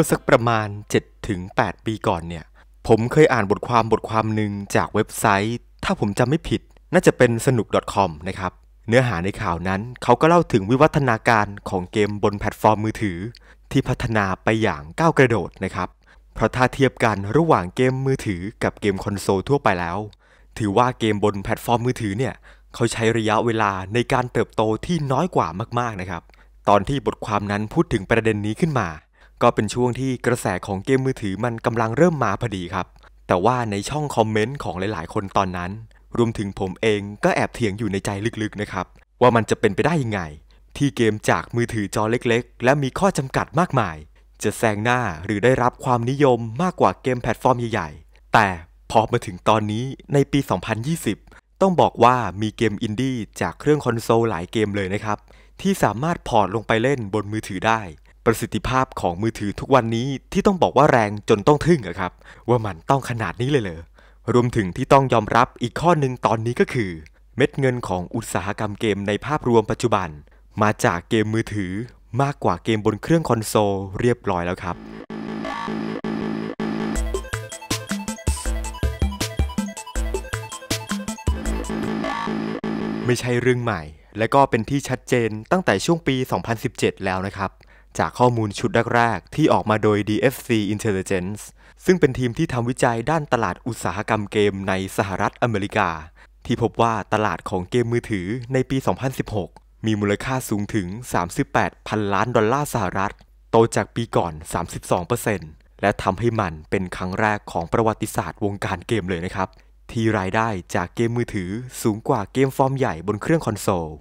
มื่อสักประมาณ 7-8 ปีก่อนเนี่ย ผมเคยอ่านบทความบทความหนึ่งจากเว็บไซต์ ถ้าผมจำไม่ผิด น่าจะเป็นสนุก .com นะครับ เนื้อหาในข่าวนั้น เขาก็เล่าถึงวิวัฒนาการของเกมบนแพลตฟอร์มมือถือ ที่พัฒนาไปอย่างก้าวกระโดดนะครับ เพราะถ้าเทียบกันระหว่างเกมมือถือกับเกมคอนโซลทั่วไปแล้ว ถือว่าเกมบนแพลตฟอร์มมือถือเนี่ยเขาใช้ระยะเวลาในการเติบโตที่น้อยกว่ามากๆนะครับ ตอนที่บทความนั้นพูดถึงประเด็นนี้ขึ้นมาก็เป็นช่วงที่กระแสของเกมมือถือมันกำลังเริ่มมาพอดีครับ แต่ว่าในช่องคอมเมนต์ของหลายๆคนตอนนั้น รวมถึงผมเองก็แอบเถียงอยู่ในใจลึกๆนะครับ ว่ามันจะเป็นไปได้ยังไง ที่เกมจากมือถือจอเล็กๆ และมีข้อจำกัดมากมาย จะแซงหน้าหรือได้รับความนิยมมากกว่าเกมแพลตฟอร์มใหญ่ ๆ แต่พอมาถึงตอนนี้ในปี 2020 ต้องบอกว่ามีเกมอินดี้จากเครื่องคอนโซลหลายเกมเลยนะครับที่สามารถพอร์ตลงไปเล่นบนมือถือได้ประสิทธิภาพของมือถือทุกวันนี้ที่ต้องบอกว่าแรงจนต้องทึ่งอะครับ ว่ามันต้องขนาดนี้เลยเลยรวมถึงที่ต้องยอมรับอีกข้อหนึ่งตอนนี้ก็คือ เม็ดเงินของอุตสาหกรรมเกมในภาพรวมปัจจุบัน มาจากเกมมือถือมากกว่าเกมบนเครื่องคอนโซลเรียบร้อยแล้วครับ ไม่ใช่เรื่องใหม่ และก็เป็นที่ชัดเจนตั้งแต่ช่วงปี 2017 แล้วนะครับจากข้อมูลชุดแรกๆที่ออกมาโดย DFC Intelligence ซึ่งเป็นทีมที่ทำวิจัยด้านตลาดอุตสาหกรรมเกมในสหรัฐอเมริกา ที่พบว่าตลาดของเกมมือถือในปี 2016 มีมูลค่าสูงถึง 38 0 0 0 ล้านดอลลาร์สหรัฐ โตจากปีก่อน 32%และทำให้มันเป็นครั้งแรกของประวัติศาสตร์วงการเกมเลยนะครับ ที่รายได้จากเกมมือถือสูงกว่าเกมฟอร์มใหญ่บนเครื่องคอนโซล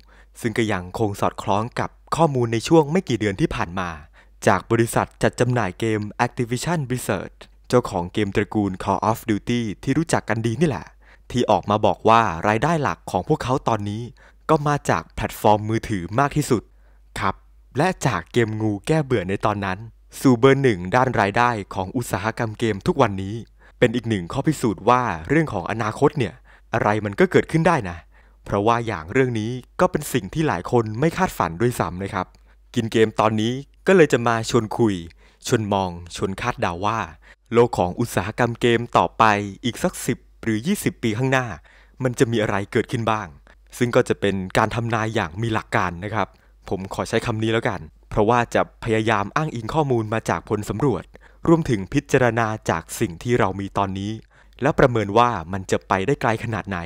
ซึ่งก็ยังคงสอดคล้องกับข้อมูลในช่วงไม่กี่เดือนที่ผ่านมา จากบริษัทจัดจำหน่ายเกม Activision Blizzard เจ้าของเกมตระกูล Call of Duty ที่รู้จักกันดีนี่แหละ ที่ออกมาบอกว่ารายได้หลักของพวกเขาตอนนี้ ก็มาจากแพลตฟอร์มมือถือมากที่สุดครับ และจากเกมงูแก้เบื่อในตอนนั้น สู่เบอร์หนึ่งด้านรายได้ของอุตสาหกรรมเกมทุกวันนี้ เป็นอีกหนึ่งข้อพิสูจน์ว่าเรื่องของอนาคตเนี่ยอะไรมันก็เกิดขึ้นได้นะเพราะว่าอย่างเรื่องนี้ก็เป็นสิ่งที่หลายคนไม่คาดฝันด้วยซ้ำนะครับ กินเกมตอนนี้ก็เลยจะมาชวนคุยชวนมองชวนคาดเดาวว่า โลกของอุตสาหกรรมเกมต่อไปอีกสัก 10 หรือ 20 ปีข้างหน้า มันจะมีอะไรเกิดขึ้นบ้าง ซึ่งก็จะเป็นการทำนายอย่างมีหลักการนะครับ ผมขอใช้คำนี้แล้วกัน เพราะว่าจะพยายามอ้างอิงข้อมูลมาจากผลสำรวจรวมถึงพิจารณาจากสิ่งที่เรามีตอนนี้ แล้วประเมินว่ามันจะไปได้ไกลขนาดไหน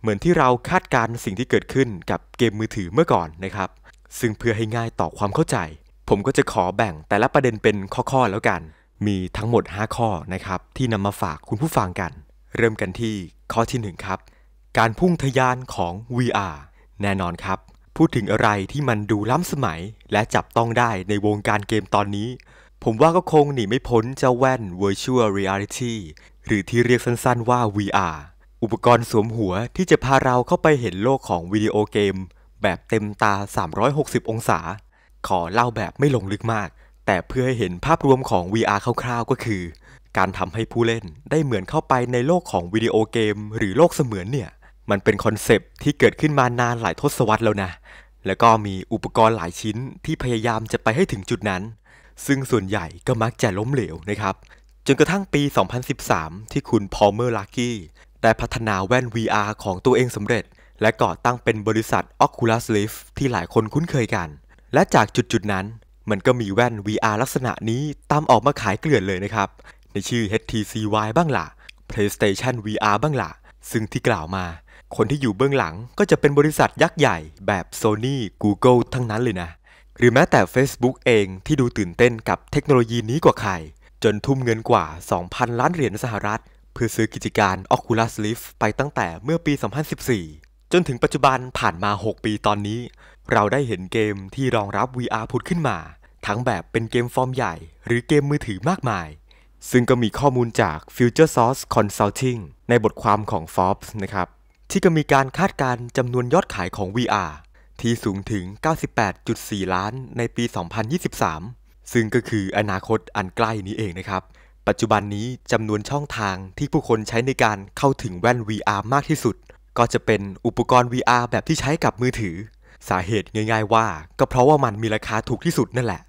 เหมือนที่เราคาดการสิ่งที่เกิดขึ้นกับเกมมือถือเมื่อก่อนนะครับ ซึ่งเพื่อให้ง่ายต่อความเข้าใจ ผมก็จะขอแบ่งแต่ละประเด็นเป็นข้อๆแล้วกัน มีทั้งหมด 5 ข้อนะครับที่นำมาฝากคุณผู้ฟังกัน เริ่มกันที่ข้อที่ 1 ครับ การพุ่งทยานของ VR แน่นอนครับ พูดถึงอะไรที่มันดูล้ำสมัยและจับต้องได้ในวงการเกมตอนนี้ ผมว่าก็คงหนีไม่พ้นเจ้าแว่น Virtual Reality หรือที่เรียกสั้นๆว่า VR อุปกรณ์สวมหัวที่จะพาเราเข้าไปเห็นโลกของวิดีโอเกม แบบเต็มตา 360 องศา ขอเล่าแบบไม่ลงลึกมาก แต่เพื่อให้เห็นภาพรวมของ VR คร่าว ๆก็คือ การทำให้ผู้เล่นได้เหมือนเข้าไปในโลกของวิดีโอเกมหรือโลกเสมือนเนี่ย มันเป็นคอนเซปที่เกิดขึ้นมานานหลายทศวรรษแล้วนะ แล้วก็มีอุปกรณ์หลายชิ้นที่พยายามจะไปให้ถึงจุดนั้น ซึ่งส่วนใหญ่ก็มักจะล้มเหลวนะครับ จนกระทั่งปี 2013ที่คุณพอลเมอร์ลักกี้ได้พัฒนาแว่น VR ของตัวเองสำเร็จ และก่อตั้งเป็นบริษัท Oculus Rift ที่หลายคนคุ้นเคยกัน และจากจุดจุดนั้น มันก็มีแว่น VR ลักษณะนี้ตามออกมาขายเกลื่อนเลยนะครับ ในชื่อ HTC Vive บ้างละ่ะ PlayStation VR บ้างละ่ะ ซึ่งที่กล่าวมา คนที่อยู่เบื้องหลังก็จะเป็นบริษัทยักษ์ใหญ่แบบ Sony Google ทั้งนั้นเลยนะ หรือแม้แต่ Facebook เองที่ดูตื่นเต้นกับเทคโนโลยีนี้กว่าใครจนทุ่มเงินกว่า 2,000 ล้านเหรียญสหรัฐพื่อซื้อกิจการ Oculus Rift ไปตั้งแต่เมื่อปี 2014 จนถึงปัจจุบันผ่านมา 6 ปีตอนนี้ เราได้เห็นเกมที่รองรับ VR ผุดขึ้นมา ทั้งแบบเป็นเกมฟอร์มใหญ่หรือเกมมือถือมากมาย ซึ่งก็มีข้อมูลจาก Future Source Consulting ในบทความของ Forbes นะครับ ที่ก็มีการคาดการจำนวนยอดขายของ VR ที่สูงถึง 98.4 ล้านในปี 2023 ซึ่งก็คืออนาคตอันใกล้นี้เองนะครับปัจจุบันนี้จำนวนช่องทางที่ผู้คนใช้ในการเข้าถึงแว่น VR มากที่สุด ก็จะเป็นอุปกรณ์ VR แบบที่ใช้กับมือถือ สาเหตุง่ายๆว่าก็เพราะว่ามันมีราคาถูกที่สุดนั่นแหละ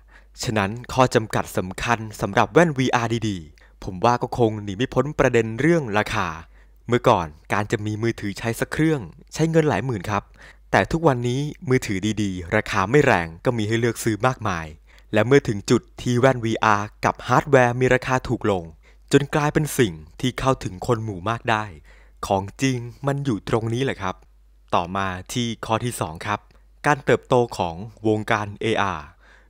ฉะนั้นข้อจำกัดสำคัญสำหรับแว่น VR ดีๆ ผมว่าก็คงหนีไม่พ้นประเด็นเรื่องราคา เมื่อก่อนการจะมีมือถือใช้สักเครื่อง ใช้เงินหลายหมื่นครับ แต่ทุกวันนี้มือถือดีๆ ราคาไม่แรงก็มีให้เลือกซื้อมากมายและเมื่อถึงจุดที่แว่น VR กับฮาร์ดแวร์มีราคาถูกลง จนกลายเป็นสิ่งที่เข้าถึงคนหมู่มากได้ ของจริงมันอยู่ตรงนี้แหละครับ ต่อมาที่ข้อที่ 2 ครับ การเติบโตของวงการ AR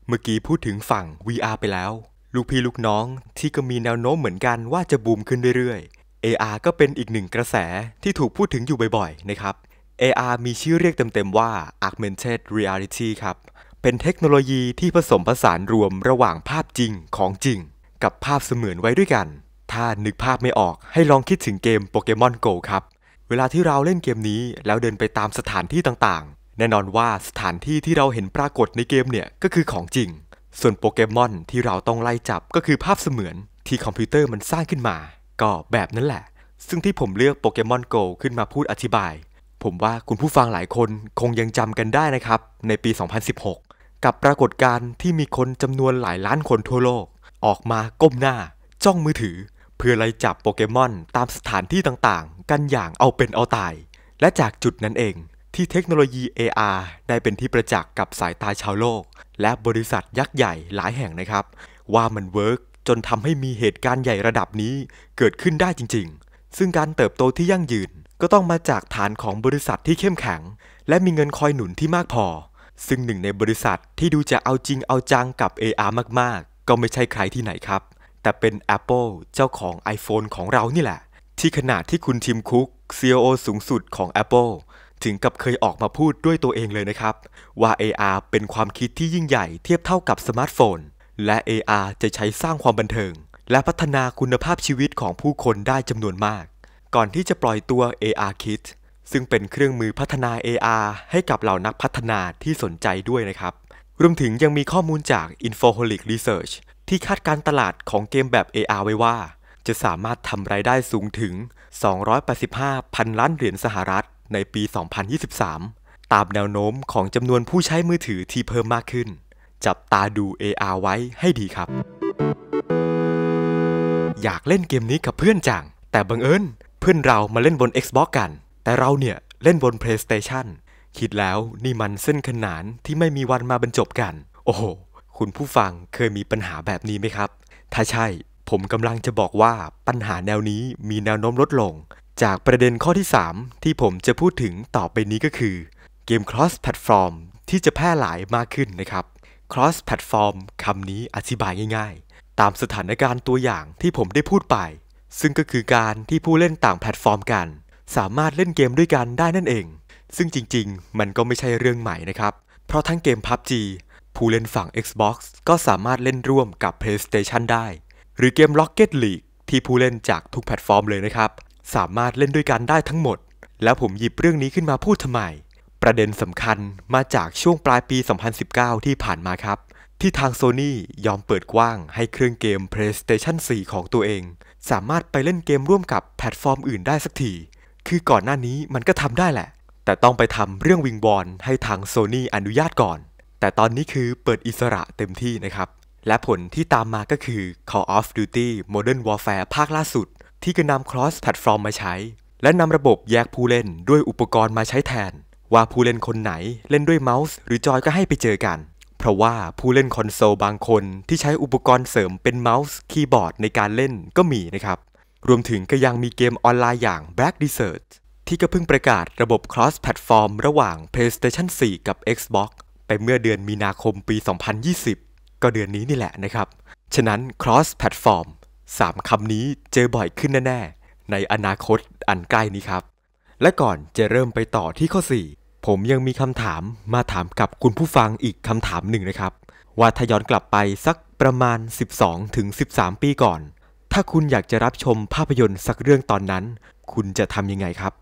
เมื่อกี้พูดถึงฝั่ง VR ไปแล้ว ลูกพี่ลูกน้องที่ก็มีแนวโน้มเหมือนกันว่าจะบูมขึ้นเรื่อยๆ AR ก็เป็นอีกหนึ่งกระแสที่ถูกพูดถึงอยู่บ่อย ๆนะครับ AR มีชื่อเรียกเต็มๆว่า Augmented Reality ครับเป็นเทคโนโลยีที่ผสมผสานรวมระหว่างภาพจริงของจริง กับภาพเสมือนไว้ด้วยกัน ถ้านึกภาพไม่ออกให้ลองคิดถึงเกมโปเกมอนโกครับ เวลาที่เราเล่นเกมนี้แล้วเดินไปตามสถานที่ต่างๆ แน่นอนว่าสถานที่ที่เราเห็นปรากฏในเกมเนี่ยก็คือของจริง ส่วนโปเกมอนที่เราต้องไล่จับก็คือภาพเสมือนที่คอมพิวเตอร์มันสร้างขึ้นมา ก็แบบนั้นแหละ ซึ่งที่ผมเลือกโปเกมอนโกขึ้นมาพูดอธิบาย ผมว่าคุณผู้ฟังหลายคนคงยังจำกันได้นะครับ ในปี 2016กับปรากฏการณ์ที่มีคนจำนวนหลายล้านคนทั่วโลก ออกมาก้มหน้า จ้องมือถือ เพื่อไล่จับโปเกมอนตามสถานที่ต่างๆ กันอย่างเอาเป็นเอาตาย และจากจุดนั้นเอง ที่เทคโนโลยี AR ได้เป็นที่ประจักษ์กับสายตาชาวโลก และบริษัทยักษ์ใหญ่หลายแห่งนะครับว่ามันเวิร์กจนทำให้มีเหตุการณ์ใหญ่ระดับนี้ เกิดขึ้นได้จริง ๆ ซึ่งการเติบโตที่ยั่งยืน ก็ต้องมาจากฐานของบริษัทที่เข้มแข็ง และมีเงินคอยหนุนที่มากพอซึ่งหนึ่งในบริษัทที่ดูจะเอาจริงเอาจังกับ AR มาก ๆ ก็ไม่ใช่ใครที่ไหนครับ แต่เป็น Apple เจ้าของ iPhone ของเรานี่แหละ ที่ขนาดที่คุณทิมคุก CEO สูงสุดของ Apple ถึงกับเคยออกมาพูดด้วยตัวเองเลยนะครับ ว่า AR เป็นความคิดที่ยิ่งใหญ่เทียบเท่ากับสมาร์ทโฟน และ AR จะใช้สร้างความบันเทิง และพัฒนาคุณภาพชีวิตของผู้คนได้จำนวนมาก ก่อนที่จะปล่อยตัว AR Kit ซึ่งเป็นเครื่องมือพัฒนา AR ให้กับเหล่านักพัฒนาที่สนใจด้วยนะครับ รวมถึงยังมีข้อมูลจาก Infoholic Research ที่คาดการตลาดของเกมแบบ AR ไว้ว่า จะสามารถทำไรายได้สูงถึง 285พันล้านเหรียญสหรัฐในปี 2023 ตามแนวโน้มของจำนวนผู้ใช้มือถือที่เพิ่มมากขึ้น จับตาดู AR ไว้ให้ดีครับ อยากเล่นเกมนี้กับเพื่อนจัง แต่บังเอิญเพื่อนเรามาเล่นบน Xbox กันแต่เราเนี่ยเล่นบน PlayStation คิดแล้วนี่มันเส้นขนานที่ไม่มีวันมาบรรจบกัน โอ้โห คุณผู้ฟังเคยมีปัญหาแบบนี้ไหมครับ ถ้าใช่ผมกำลังจะบอกว่าปัญหาแนวนี้มีแนวโน้มลดลง จากประเด็นข้อที่ 3 ที่ผมจะพูดถึงต่อไปนี้ก็คือ เกม cross platform ที่จะแพร่หลายมากขึ้นนะครับ cross platform คำนี้อธิบายง่ายๆ ตามสถานการณ์ตัวอย่างที่ผมได้พูดไป ซึ่งก็คือการที่ผู้เล่นต่างแพลตฟอร์มกันสามารถเล่นเกมด้วยกันได้นั่นเอง ซึ่งจริงๆ มันก็ไม่ใช่เรื่องใหม่นะครับ เพราะทั้งเกม PUBG ผู้เล่นฝั่ง Xbox ก็สามารถเล่นร่วมกับ PlayStation ได้ หรือเกม Rocket League ที่ผู้เล่นจากทุกแพลตฟอร์มเลยนะครับ สามารถเล่นด้วยกันได้ทั้งหมด แล้วผมหยิบเรื่องนี้ขึ้นมาพูดทำไม ประเด็นสำคัญมาจากช่วงปลายปี 2019 ที่ผ่านมาครับ ที่ทาง Sony ยอมเปิดกว้างให้เครื่องเกม PlayStation 4 ของตัวเอง สามารถไปเล่นเกมร่วมกับแพลตฟอร์มอื่นได้สักทีคือก่อนหน้านี้มันก็ทำได้แหละ แต่ต้องไปทำเรื่องวิงบอลให้ทางโซนี่อนุญาตก่อน แต่ตอนนี้คือเปิดอิสระเต็มที่นะครับ และผลที่ตามมาก็คือ Call of Duty Modern Warfare ภาคล่าสุด ที่ก็นำ cross platform มาใช้ และนำระบบแยกผู้เล่นด้วยอุปกรณ์มาใช้แทน ว่าผู้เล่นคนไหนเล่นด้วยเมาส์หรือจอยก็ให้ไปเจอกัน เพราะว่าผู้เล่นคอนโซลบางคนที่ใช้อุปกรณ์เสริมเป็นเมาส์คีย์บอร์ดในการเล่นก็มีนะครับรวมถึงก็ยังมีเกมออนไลน์อย่าง Black Desert ที่ก็เพิ่งประกาศระบบ cross platform ระหว่าง PlayStation 4 กับ Xbox ไปเมื่อเดือนมีนาคมปี 2020 ก็เดือนนี้นี่แหละนะครับ ฉะนั้น cross platform 3คำนี้เจอบ่อยขึ้นแน่ ๆ ในอนาคตอันใกล้นี้ครับ และก่อนจะเริ่มไปต่อที่ข้อ 4 ผมยังมีคำถามมาถามกับคุณผู้ฟังอีกคำถามหนึ่งนะครับ ว่าถย้อนกลับไปสักประมาณ 12-13 ปีก่อนถ้าคุณอยากจะรับชมภาพยนตร์สักเรื่องตอนนั้น คุณจะทำยังไงครับ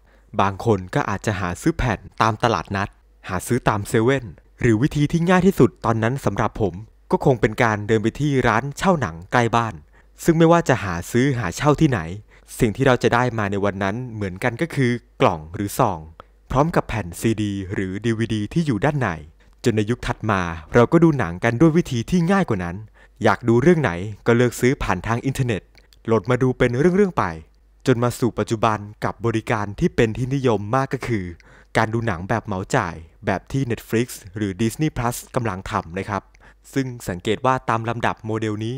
บางคนก็อาจจะหาซื้อแผ่นตามตลาดนัด หาซื้อตามเซเว่น หรือวิธีที่ง่ายที่สุดตอนนั้นสำหรับผม ก็คงเป็นการเดินไปที่ร้านเช่าหนังใกล้บ้าน ซึ่งไม่ว่าจะหาซื้อหาเช่าที่ไหน สิ่งที่เราจะได้มาในวันนั้นเหมือนกันก็คือกล่องหรือซอง พร้อมกับแผ่นซีดี หรือดีวดีที่อยู่ด้านใน จนในยุคถัดมา เราก็ดูหนังกันด้วยวิธีที่ง่ายกว่านั้น อยากดูเรื่องไหนก็เลือกซื้อผ่านทางอินเทอร์เน็ตโหลดมาดูเป็นเรื่อง ๆ ไป จนมาสู่ปัจจุบันกับบริการที่เป็นที่นิยมมากก็คือ การดูหนังแบบเหมาจ่าย แบบที่ Netflix หรือ Disney Plus กำลังทำนะครับ ซึ่งสังเกตว่าตามลำดับโมเดลนี้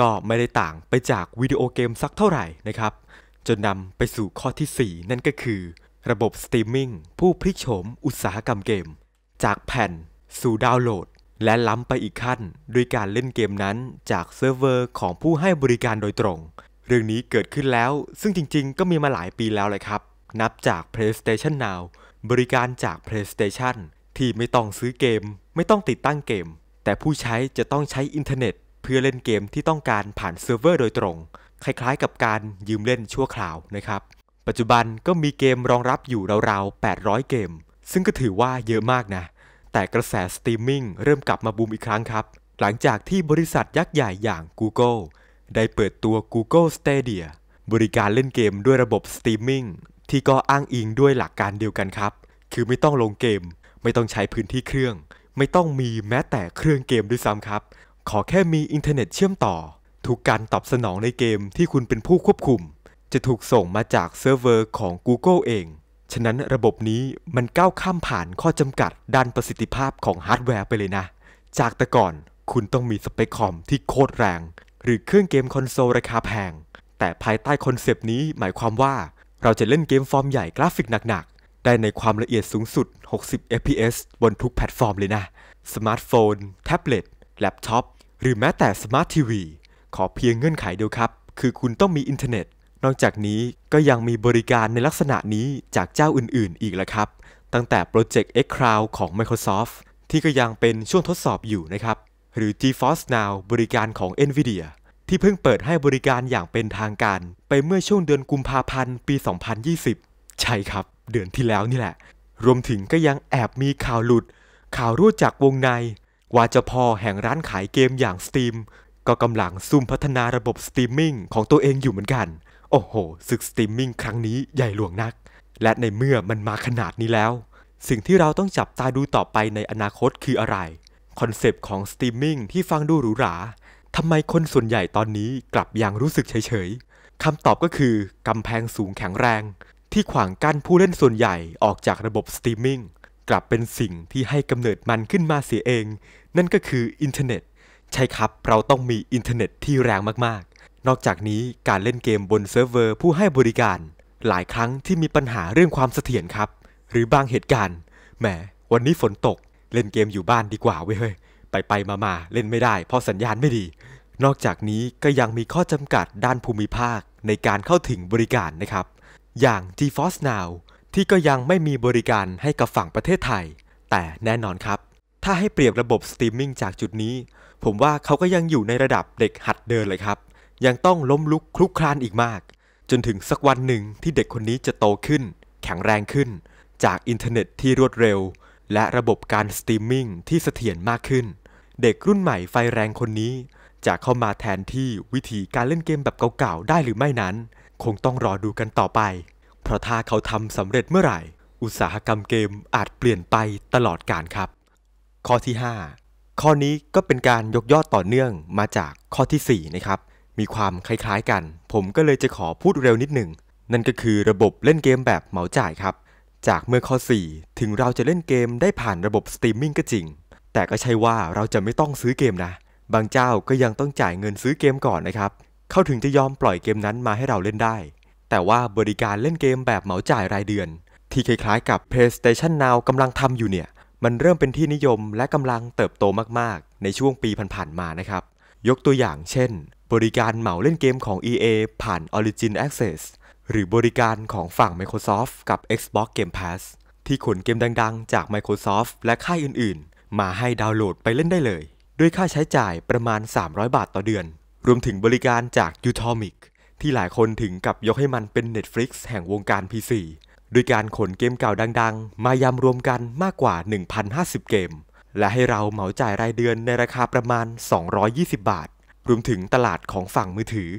ก็ไม่ได้ต่างไปจากวิดีโอเกมสักเท่าไหร่นะครับ จนนำไปสู่ข้อที่ 4 นั่นก็คือ ระบบสตรีมมิ่งผู้พลิกโฉมอุตสาหกรรมเกม จากแผ่นสู่ดาวน์โหลด และล้ำไปอีกขั้นด้วยการเล่นเกมนั้นจากเซิร์ฟเวอร์ของผู้ให้บริการโดยตรงเรื่องนี้เกิดขึ้นแล้วซึ่งจริง ๆ ก็มีมาหลายปีแล้วเลยครับ นับจาก PlayStation Now บริการจาก PlayStation ที่ไม่ต้องซื้อเกม ไม่ต้องติดตั้งเกม แต่ผู้ใช้จะต้องใช้อินเทอร์เน็ต เพื่อเล่นเกมที่ต้องการผ่านเซิร์ฟเวอร์โดยตรง คล้าย ๆ กับการยืมเล่นชั่วคราวนะครับ ปัจจุบันก็มีเกมรองรับอยู่ราวๆ 800 เกม ซึ่งก็ถือว่าเยอะมากนะ แต่กระแสสตรีมมิ่งเริ่มกลับมาบูมอีกครั้งครับ หลังจากที่บริษัทยักษ์ใหญ่อย่าง Google ได้เปิดตัว Google Stadia บริการเล่นเกมด้วยระบบสตรีมมิ่งที่ก็อ้างอิงด้วยหลักการเดียวกันครับ คือไม่ต้องลงเกม ไม่ต้องใช้พื้นที่เครื่อง ไม่ต้องมีแม้แต่เครื่องเกมด้วยซ้ำครับ ขอแค่มีอินเทอร์เน็ตเชื่อมต่อ ทุกการตอบสนองในเกมที่คุณเป็นผู้ควบคุม จะถูกส่งมาจากเซิร์ฟเวอร์ของ Google เอง ฉะนั้นระบบนี้มันก้าวข้ามผ่านข้อจำกัด ด้านประสิทธิภาพของฮาร์ดแวร์ไปเลยนะ จากแต่ก่อนคุณต้องมีสเปคคอมที่โคตรแรงหรือเครื่องเกมคอนโซลราคาแพง แต่ภายใต้คอนเซปต์นี้หมายความว่าเราจะเล่นเกมฟอร์มใหญ่กราฟิกหนักๆ ได้ในความละเอียดสูงสุด60 fps บนทุกแพลตฟอร์มเลยนะ สมาร์ทโฟน แท็บเล็ตแล็ปท็อป หรือแม้แต่สมาร์ททีวี ขอเพียงเงื่อนไขเดียวครับ คือคุณต้องมีอินเทอร์เน็ตนอกจากนี้ก็ยังมีบริการในลักษณะนี้จากเจ้าอื่นๆ อีกละครับตั้งแต่โปรเจกต์ X Cloud ของ Microsoft ที่ก็ยังเป็นช่วงทดสอบอยู่นะครับหรือ GeForce Now บริการของ NVIDIA ที่เพิ่งเปิดให้บริการอย่างเป็นทางการ ไปเมื่อช่วงเดือนกุมภาพันธ์ปี 2020 ใช่ครับ เดือนที่แล้วนี่แหละ รวมถึงก็ยังแอบมีข่าวหลุด ข่าวรั่วจากวงใน ว่าจะพอแห่งร้านขายเกมอย่าง Steam ก็กำลังซุ่มพัฒนาระบบสตรีมมิ่งของตัวเองอยู่เหมือนกัน โอ้โหศึกสตรีมมิ่งครั้งนี้ใหญ่หลวงนัก และในเมื่อมันมาขนาดนี้แล้ว สิ่งที่เราต้องจับตาดูต่อไปในอนาคตคืออะไรคอนเซปต์ของสตรีมมิ่งที่ฟังดูหรูหรา ทำไมคนส่วนใหญ่ตอนนี้กลับยังรู้สึกเฉยๆคำตอบก็คือกำแพงสูงแข็งแรง ที่ขวางกั้นผู้เล่นส่วนใหญ่ออกจากระบบสตรีมมิ่งกลับเป็นสิ่งที่ให้กำเนิดมันขึ้นมาเสียเอง นั่นก็คืออินเทอร์เน็ตใช่ครับเราต้องมีอินเทอร์เน็ตที่แรงมากๆ นอกจากนี้การเล่นเกมบนเซิร์ฟเวอร์ผู้ให้บริการ หลายครั้งที่มีปัญหาเรื่องความเสถียรครับ หรือบางเหตุการณ์แหมวันนี้ฝนตกเล่นเกมอยู่บ้านดีกว่าเว้ยไปไปมามาเล่นไม่ได้เพราะสัญญาณไม่ดี นอกจากนี้ก็ยังมีข้อจำกัดด้านภูมิภาคในการเข้าถึงบริการนะครับ อย่าง GeForce Now ที่ก็ยังไม่มีบริการให้กับฝั่งประเทศไทย แต่แน่นอนครับ ถ้าให้เปรียบระบบสตรีมมิ่งจากจุดนี้ ผมว่าเขาก็ยังอยู่ในระดับเด็กหัดเดินเลยครับ ยังต้องล้มลุกคลุกคลานอีกมาก จนถึงสักวันหนึ่งที่เด็กคนนี้จะโตขึ้น แข็งแรงขึ้น จากอินเทอร์เน็ตที่รวดเร็วและระบบการสตรีมมิ่งที่เสถียรมากขึ้น เด็กรุ่นใหม่ไฟแรงคนนี้ จะเข้ามาแทนที่วิธีการเล่นเกมแบบเก่าๆ ได้หรือไม่นั้น คงต้องรอดูกันต่อไป เพราะถ้าเขาทำสำเร็จเมื่อไหร่อุตสาหกรรมเกมอาจเปลี่ยนไปตลอดกาลครับ ข้อที่ 5 ข้อนี้ก็เป็นการยกยอดต่อเนื่องมาจากข้อที่ 4 นะครับ มีความคล้าย ๆ กัน ผมก็เลยจะขอพูดเร็วนิดหนึ่งนั่นก็คือระบบเล่นเกมแบบเหมาจ่ายครับจากเมื่อข้อ 4ถึงเราจะเล่นเกมได้ผ่านระบบสตรีมมิ่งก็จริง แต่ก็ใช่ว่าเราจะไม่ต้องซื้อเกมนะ บางเจ้าก็ยังต้องจ่ายเงินซื้อเกมก่อนนะครับ เขาถึงจะยอมปล่อยเกมนั้นมาให้เราเล่นได้ แต่ว่าบริการเล่นเกมแบบเหมาจ่ายรายเดือน ที่คล้ายๆ กับ PlayStation Now กำลังทำอยู่เนี่ย มันเริ่มเป็นที่นิยมและกำลังเติบโตมากๆ ในช่วงปีผ่านๆมานะครับยกตัวอย่างเช่น บริการเหมาเล่นเกมของ EA ผ่าน Origin Access หรือบริการของฝั่ง Microsoft กับ Xbox Game Pass ที่ขนเกมดังๆ จาก Microsoft และค่ายอื่นๆ มาให้ดาวน์โหลดไปเล่นได้เลย ด้วยค่าใช้จ่ายประมาณ 300 บาทต่อเดือน รวมถึงบริการจาก u t o m i c ที่หลายคนถึงกับยกให้มันเป็น Netflix แห่งวงการ PC ด้วยการขนเกมเก่าดังๆ มายำรวมกันมากกว่า 1,050 เกม และให้เราเหมาจ่ายรายเดือนในราคาประมาณ 220 บาท รวมถึงตลาดของฝั่งมือถือ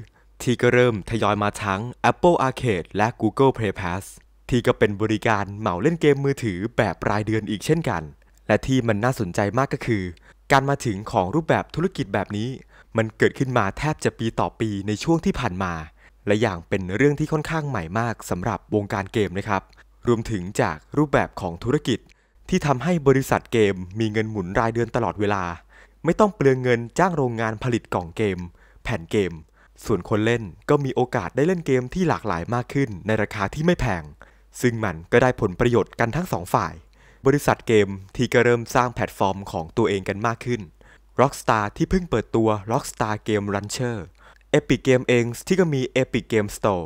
ที่ก็เริ่มทยอยมาทั้ง Apple Arcade และ Google Play Pass ที่ก็เป็นบริการเหมาเล่นเกมมือถือแบบรายเดือนอีกเช่นกัน และที่มันน่าสนใจมากก็คือ การมาถึงของรูปแบบธุรกิจแบบนี้ มันเกิดขึ้นมาแทบจะปีต่อปีในช่วงที่ผ่านมา และอย่างเป็นเรื่องที่ค่อนข้างใหม่มากสำหรับวงการเกมนะครับ รวมถึงจากรูปแบบของธุรกิจ ที่ทำให้บริษัทเกม มีเงินหมุนรายเดือนตลอดเวลา ไม่ต้องเปลืองเงินจ้างโรงงานผลิตกล่องเกม แผ่นเกมส่วนคนเล่นก็มีโอกาสได้เล่นเกมที่หลากหลายมากขึ้นในราคาที่ไม่แพง ซึ่งมันก็ได้ผลประโยชน์กันทั้งสองฝ่าย บริษัทเกมที่ก็เริ่มสร้างแพลตฟอร์มของตัวเองกันมากขึ้น Rockstar ที่เพิ่งเปิดตัว Rockstar Game r a n c h e r Epic Game เองที่ก็มี Epic Game Store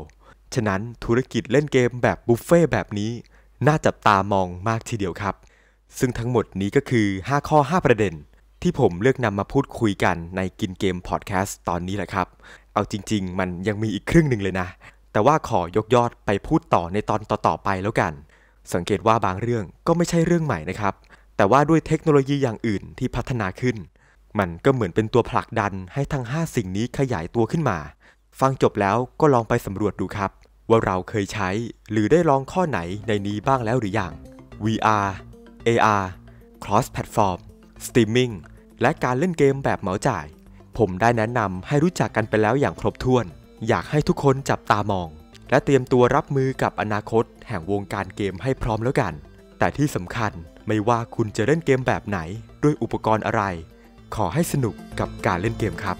ฉะนั้นธุรกิจเล่นเกมแบบบุฟเฟ่แบบนี้ น่าจับตามองมากทีเดียวครับ ซึ่งทั้งหมดนี้ก็คือ 5 ข้อ 5 ประเด็น ที่ผมเลือกนำมาพูดคุยกันในกินเกมพอดแคสต์ตอนนี้แหละครับเอาจริง ๆ มันยังมีอีกครึ่งหนึ่งเลยนะ แต่ว่าขอยกยอดไปพูดต่อในตอนต่อๆไปแล้วกัน สังเกตว่าบางเรื่องก็ไม่ใช่เรื่องใหม่นะครับ แต่ว่าด้วยเทคโนโลยีอย่างอื่นที่พัฒนาขึ้น มันก็เหมือนเป็นตัวผลักดันให้ทั้ง 5 สิ่งนี้ขยายตัวขึ้นมา ฟังจบแล้วก็ลองไปสำรวจดูครับ ว่าเราเคยใช้หรือได้ลองข้อไหนในนี้บ้างแล้วหรือยัง VR AR Cross Platform Streaming และการเล่นเกมแบบเหมาจ่ายผมได้แนะนำให้รู้จักกันไปแล้วอย่างครบถ้วน อยากให้ทุกคนจับตามอง และเตรียมตัวรับมือกับอนาคตแห่งวงการเกมให้พร้อมแล้วกัน แต่ที่สำคัญไม่ว่าคุณจะเล่นเกมแบบไหนด้วยอุปกรณ์อะไร ขอให้สนุกกับการเล่นเกมครับ